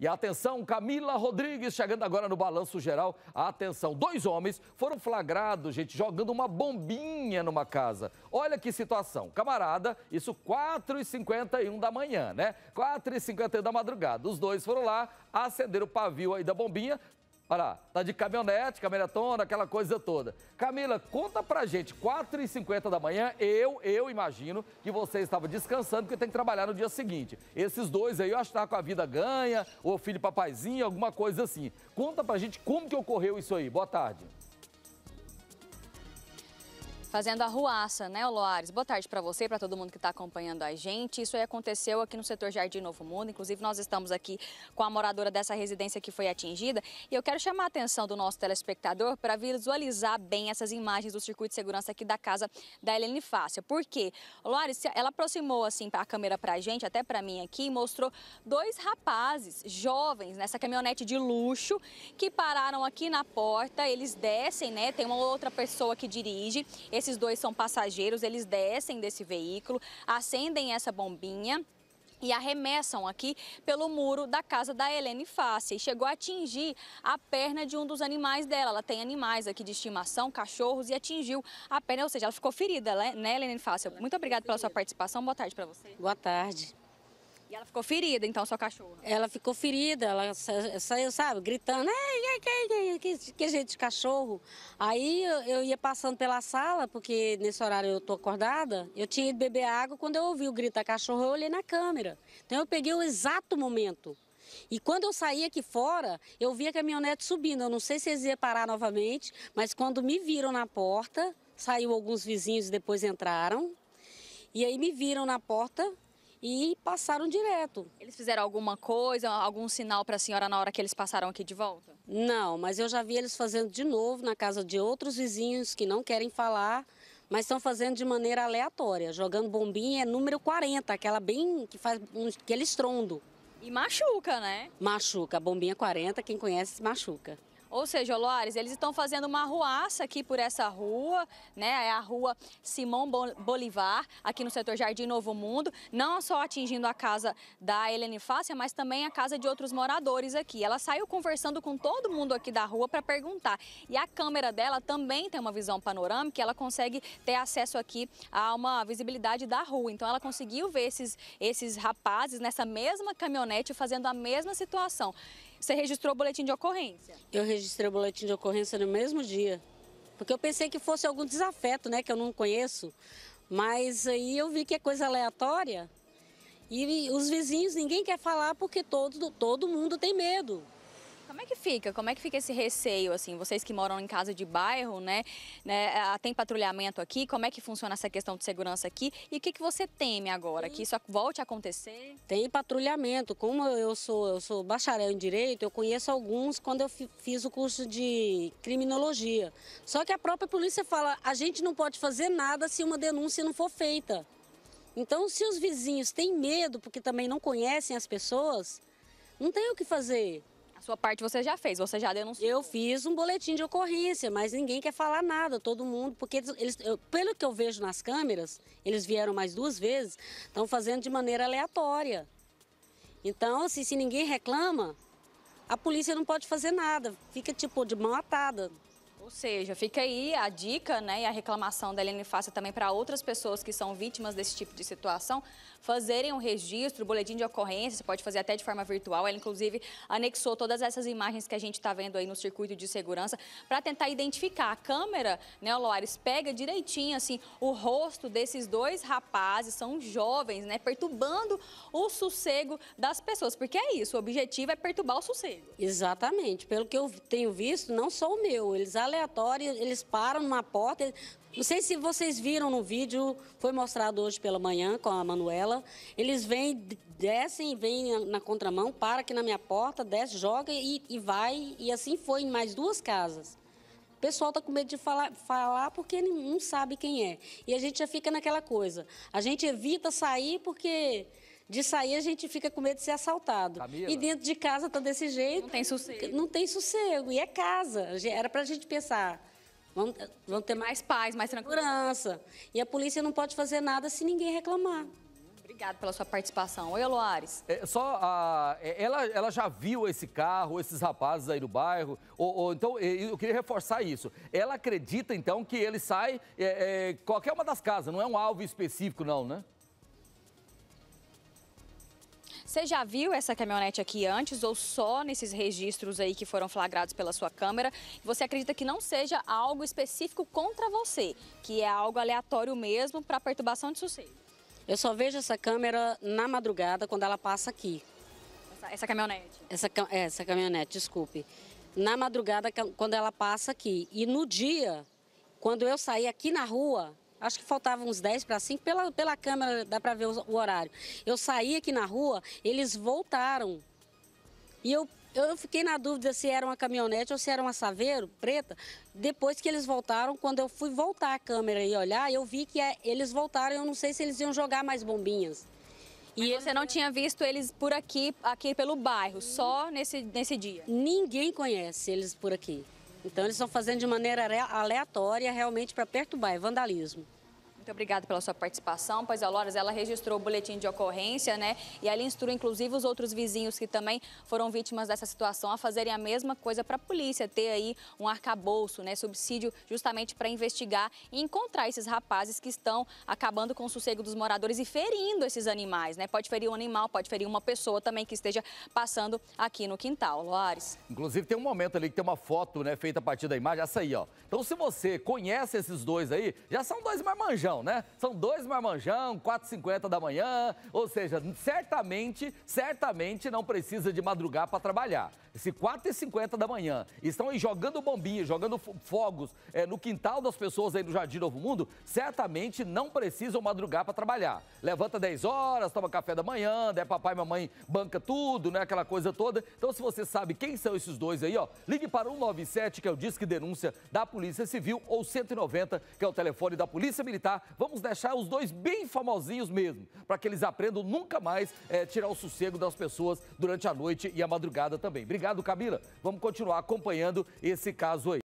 E atenção, Camila Rodrigues chegando agora no balanço geral. Atenção, dois homens foram flagrados, gente, jogando uma bombinha numa casa. Olha que situação, camarada, isso 4h51 da manhã, né? 4h51 da madrugada. Os dois foram lá, acenderam o pavio aí da bombinha, Olha lá, tá de caminhonete, caminhonetona, aquela coisa toda. Camila, conta pra gente, 4h50 da manhã, eu, eu imagino que você estava descansando, porque tem que trabalhar no dia seguinte. Esses dois aí, eu acho que tá com a vida ganha, ou filho papaizinho, alguma coisa assim. Conta pra gente como que ocorreu isso aí. Boa tarde fazendo a ruaça, né, Loares? Boa tarde para você, para todo mundo que está acompanhando a gente. Isso aí aconteceu aqui no setor Jardim Novo Mundo. Inclusive, nós estamos aqui com a moradora dessa residência que foi atingida. E eu quero chamar a atenção do nosso telespectador para visualizar bem essas imagens do circuito de segurança aqui da casa da Helene Fácia. Por quê? Loares, ela aproximou assim a câmera para a gente, até para mim aqui, e mostrou dois rapazes jovens nessa caminhonete de luxo que pararam aqui na porta. Eles descem, né? Tem uma outra pessoa que dirige. Esse esses dois são passageiros, eles descem desse veículo, acendem essa bombinha e arremessam aqui pelo muro da casa da Helene Fácia. E chegou a atingir a perna de um dos animais dela. Ela tem animais aqui de estimação, cachorros, e atingiu a perna, ou seja, ela ficou ferida, né, né Helene Fácia? Muito obrigada pela sua participação. Boa tarde para você. Boa tarde. E ela ficou ferida, então, sua cachorra? Ela ficou ferida, ela saiu, sabe, gritando, ei, ei, ei, ei que, que jeito de cachorro. Aí eu, eu, ia passando pela sala, porque nesse horário eu tô acordada, eu tinha ido beber água, quando eu ouvi o grito da cachorra, eu olhei na câmera. Então eu peguei o exato momento. E quando eu saí aqui fora, eu vi a caminhonete subindo. Eu não sei se eles iam parar novamente, mas quando me viram na porta, saiu alguns vizinhos e depois entraram. E aí me viram na porta, e passaram direto. Eles fizeram alguma coisa, algum sinal para a senhora na hora que eles passaram aqui de volta? Não, mas eu já vi eles fazendo de novo na casa de outros vizinhos que não querem falar, mas estão fazendo de maneira aleatória, jogando bombinha é número 40, aquela bem que faz um, aquele estrondo. E machuca, né? Machuca, bombinha 40, quem conhece machuca. Ou seja, Loares, eles estão fazendo uma ruaça aqui por essa rua, né? É a rua Simão Bolivar, aqui no setor Jardim Novo Mundo, não só atingindo a casa da Helene Fácia, mas também a casa de outros moradores aqui. Ela saiu conversando com todo mundo aqui da rua para perguntar. E a câmera dela também tem uma visão panorâmica, ela consegue ter acesso aqui a uma visibilidade da rua. Então ela conseguiu ver esses, esses rapazes nessa mesma caminhonete fazendo a mesma situação. Você registrou o boletim de ocorrência? Eu registrei o boletim de ocorrência no mesmo dia. Porque eu pensei que fosse algum desafeto, né? Que eu não conheço. Mas aí eu vi que é coisa aleatória. E os vizinhos, ninguém quer falar porque todo, todo mundo tem medo. Como é que fica? Como é que fica esse receio, assim? Vocês que moram em casa de bairro, né? né ah, tem patrulhamento aqui? Como é que funciona essa questão de segurança aqui? E o que, que você teme agora? Que isso volte a acontecer? Tem patrulhamento. Como eu sou, eu sou bacharel em Direito, eu conheço alguns quando eu fiz o curso de Criminologia. Só que a própria polícia fala, a gente não pode fazer nada se uma denúncia não for feita. Então, se os vizinhos têm medo, porque também não conhecem as pessoas, não tem o que fazer sua parte você já fez, você já denunciou. Eu fiz um boletim de ocorrência, mas ninguém quer falar nada, todo mundo, porque eles, eu, pelo que eu vejo nas câmeras, eles vieram mais duas vezes, estão fazendo de maneira aleatória. Então, assim, se ninguém reclama, a polícia não pode fazer nada, fica tipo de mão atada. Ou seja, fica aí a dica né, e a reclamação da Helene Fácil também para outras pessoas que são vítimas desse tipo de situação, fazerem o um registro, o boletim de ocorrência, você pode fazer até de forma virtual. Ela, inclusive, anexou todas essas imagens que a gente está vendo aí no circuito de segurança para tentar identificar. A câmera, né, Loares, pega direitinho assim, o rosto desses dois rapazes, são jovens, né, perturbando o sossego das pessoas, porque é isso, o objetivo é perturbar o sossego. Exatamente, pelo que eu tenho visto, não só o meu, eles aleatório, eles param numa porta. Não sei se vocês viram no vídeo, foi mostrado hoje pela manhã com a Manuela. Eles vêm, descem, vêm na contramão, para aqui na minha porta, desce, joga e, e vai. E assim foi em mais duas casas. O pessoal está com medo de falar, falar porque não sabe quem é. E a gente já fica naquela coisa. A gente evita sair porque de sair, a gente fica com medo de ser assaltado. Camila. E dentro de casa tá desse jeito. Não tem sossego. Não tem sossego. E é casa. Era para a gente pensar. Vamos, vamos ter mais paz, mais segurança E a polícia não pode fazer nada se ninguém reclamar. Obrigada pela sua participação. Oi, Eloares. É, só, a, ah, é, ela, ela já viu esse carro, esses rapazes aí do bairro, ou, ou, então eu queria reforçar isso. Ela acredita, então, que ele sai é, é, qualquer uma das casas, não é um alvo específico não, né? Você já viu essa caminhonete aqui antes ou só nesses registros aí que foram flagrados pela sua câmera? Você acredita que não seja algo específico contra você, que é algo aleatório mesmo para perturbação de sossego? Eu só vejo essa câmera na madrugada quando ela passa aqui. Essa, essa caminhonete? Essa, é, essa caminhonete, desculpe. Na madrugada quando ela passa aqui. E no dia, quando eu saí aqui na rua, acho que faltavam uns 10 para 5, pela, pela câmera dá para ver o, o, horário. Eu saí aqui na rua, eles voltaram. E eu, eu fiquei na dúvida se era uma caminhonete ou se era uma saveiro preta. Depois que eles voltaram, quando eu fui voltar a câmera e olhar, eu vi que é, eles voltaram. Eu não sei se eles iam jogar mais bombinhas. E Mas você não tinha visto eles por aqui, aqui pelo bairro, só nesse, nesse dia? Ninguém conhece eles por aqui. Então eles estão fazendo de maneira aleatória realmente para perturbar, é vandalismo. Muito obrigada pela sua participação. Pois a é, Loras, ela registrou o boletim de ocorrência, né? E ela instrui, inclusive, os outros vizinhos que também foram vítimas dessa situação a fazerem a mesma coisa para a polícia, ter aí um arcabouço, né? Subsídio justamente para investigar e encontrar esses rapazes que estão acabando com o sossego dos moradores e ferindo esses animais, né? Pode ferir um animal, pode ferir uma pessoa também que esteja passando aqui no quintal, Loares. Inclusive, tem um momento ali que tem uma foto, né? Feita a partir da imagem, essa aí, ó. Então, se você conhece esses dois aí, já são dois marmanjão marmanjão, né? São dois marmanjão, 4h50 da manhã, ou seja, certamente, certamente não precisa de madrugar para trabalhar se 4h50 da manhã estão aí jogando bombinhas, jogando fogos é, no quintal das pessoas aí no Jardim Novo Mundo, certamente não precisam madrugar para trabalhar. Levanta 10 horas, toma café da manhã, daí papai e mamãe banca tudo, né? Aquela coisa toda. Então, se você sabe quem são esses dois aí, ó, ligue para 197, que é o Disque Denúncia da Polícia Civil, ou 190, que é o telefone da Polícia Militar. Vamos deixar os dois bem famosinhos mesmo, para que eles aprendam nunca mais é, tirar o sossego das pessoas durante a noite e a madrugada também. Obrigado. Obrigado, Camila. Vamos continuar acompanhando esse caso aí.